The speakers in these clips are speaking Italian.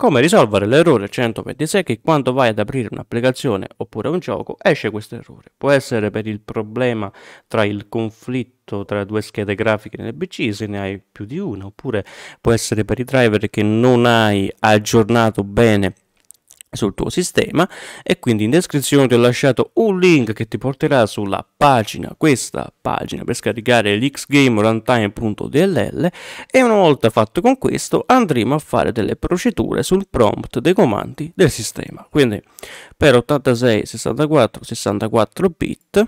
Come risolvere l'errore 126 che quando vai ad aprire un'applicazione oppure un gioco esce questo errore? Può essere per il problema tra il conflitto tra due schede grafiche nel PC se ne hai più di una, oppure può essere per i driver che non hai aggiornato bene sul tuo sistema e quindi in descrizione ti ho lasciato un link che ti porterà sulla pagina questa pagina per scaricare l'xgame runtime.dll e una volta fatto con questo andremo a fare delle procedure sul prompt dei comandi del sistema quindi per 86 64 64 bit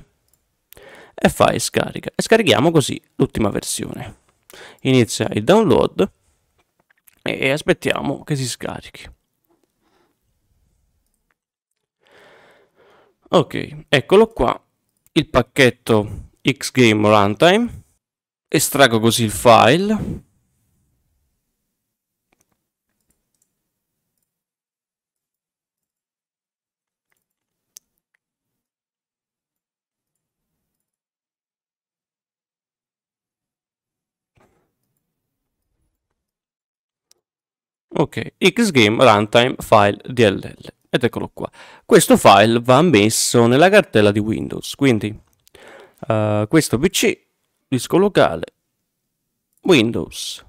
e fai scarica e scarichiamo così l'ultima versione inizia il download e aspettiamo che si scarichi ok eccolo qua il pacchetto xgame runtime estraggo così il file ok xgame runtime file dll ed eccolo qua. Questo file va messo nella cartella di Windows, quindi uh, questo PC, disco locale, Windows,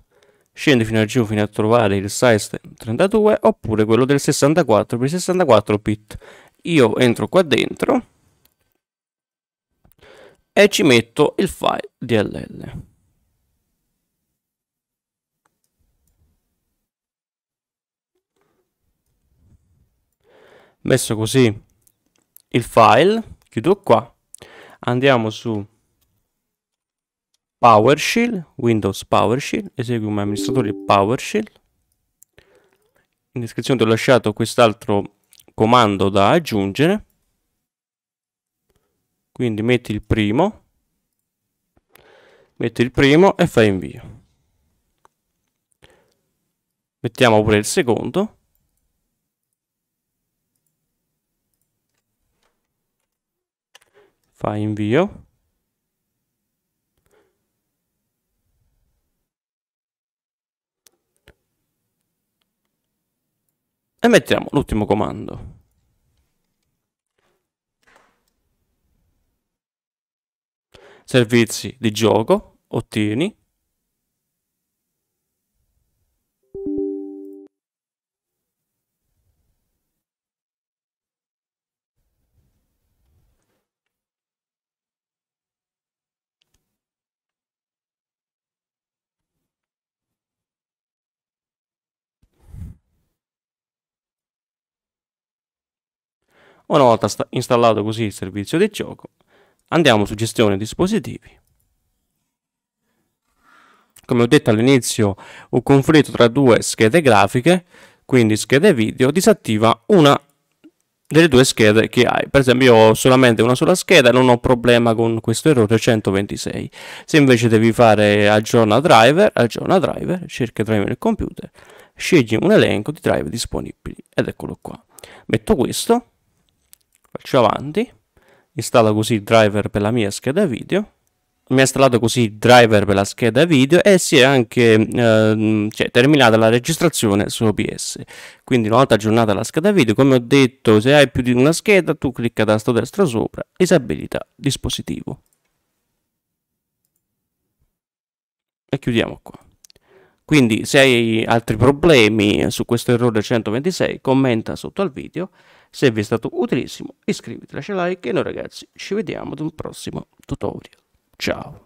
scende fino a giù fino a trovare il size 32 oppure quello del 64 per 64 bit. Io entro qua dentro e ci metto il file DLL. messo così il file chiudo qua andiamo su PowerShell Windows PowerShell eseguo come amministratore PowerShell in descrizione ti ho lasciato quest'altro comando da aggiungere quindi metti il primo metti il primo e fai invio mettiamo pure il secondo fai invio e mettiamo l'ultimo comando servizi di gioco ottieni Una volta installato così il servizio di gioco, andiamo su gestione dispositivi. Come ho detto all'inizio, un conflitto tra due schede grafiche, quindi schede video, disattiva una delle due schede che hai. Per esempio, io ho solamente una sola scheda e non ho problema con questo errore 126. Se invece devi fare aggiorna driver, aggiorna driver, cerca driver nel computer, scegli un elenco di driver disponibili ed eccolo qua. Metto questo faccio avanti, installo così il driver per la mia scheda video, mi ha installato così il driver per la scheda video e si è anche ehm, cioè, terminata la registrazione su OBS. Quindi una volta aggiornata la scheda video, come ho detto, se hai più di una scheda, tu clicca tasto destro sopra e si abilita dispositivo. E chiudiamo qua. Quindi se hai altri problemi su questo errore 126 commenta sotto al video, se vi è stato utilissimo iscriviti, lascia like e noi ragazzi ci vediamo ad un prossimo tutorial. Ciao!